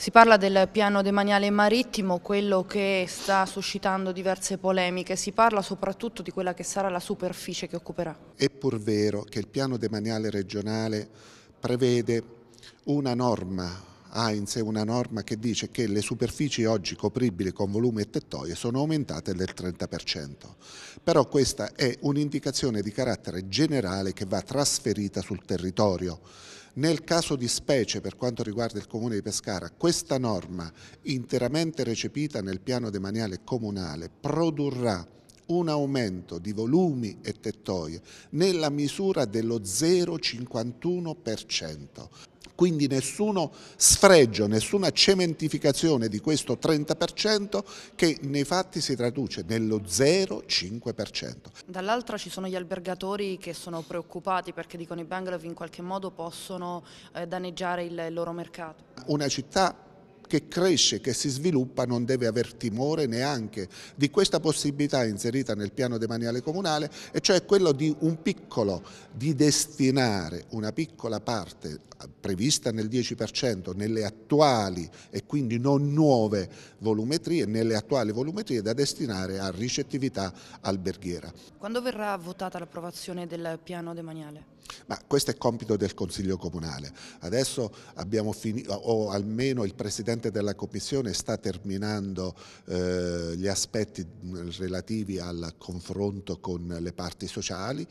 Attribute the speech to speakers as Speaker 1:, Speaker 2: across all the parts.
Speaker 1: Si parla del piano demaniale marittimo, quello che sta suscitando diverse polemiche, si parla soprattutto di quella che sarà la superficie che occuperà.
Speaker 2: È pur vero che il piano demaniale regionale prevede una norma ha in sé una norma che dice che le superfici oggi copribili con volume e tettoie sono aumentate del 30%. Però questa è un'indicazione di carattere generale che va trasferita sul territorio. Nel caso di specie, per quanto riguarda il Comune di Pescara, questa norma interamente recepita nel piano demaniale comunale produrrà un aumento di volumi e tettoie nella misura dello 0,51% quindi nessuno sfregio, nessuna cementificazione di questo 30% che nei fatti si traduce nello 0,5%.
Speaker 1: Dall'altra ci sono gli albergatori che sono preoccupati perché dicono i bungalow in qualche modo possono eh, danneggiare il loro mercato.
Speaker 2: Una città che cresce, che si sviluppa, non deve aver timore neanche di questa possibilità inserita nel piano demaniale comunale, e cioè quello di un piccolo, di destinare una piccola parte eh, prevista nel 10% nelle attuali e quindi non nuove volumetrie, nelle attuali volumetrie da destinare a ricettività alberghiera.
Speaker 1: Quando verrà votata l'approvazione del piano demaniale?
Speaker 2: Ma questo è compito del Consiglio Comunale. Adesso abbiamo finito, o almeno il Presidente Presidente della Commissione sta terminando eh, gli aspetti relativi al confronto con le parti sociali.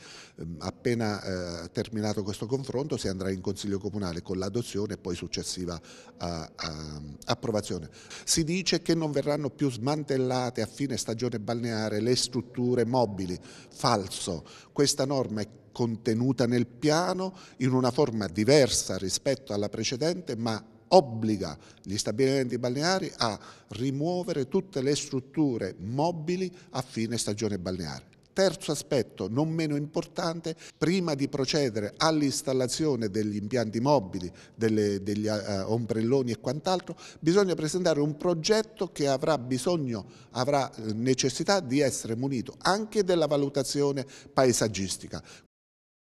Speaker 2: appena eh, terminato questo confronto si andrà in Consiglio Comunale con l'adozione e poi successiva a, a, approvazione. Si dice che non verranno più smantellate a fine stagione balneare le strutture mobili. Falso. Questa norma è contenuta nel piano in una forma diversa rispetto alla precedente ma obbliga gli stabilimenti balneari a rimuovere tutte le strutture mobili a fine stagione balneare. Terzo aspetto, non meno importante, prima di procedere all'installazione degli impianti mobili, delle, degli eh, ombrelloni e quant'altro, bisogna presentare un progetto che avrà bisogno, avrà eh, necessità di essere munito anche della valutazione paesaggistica.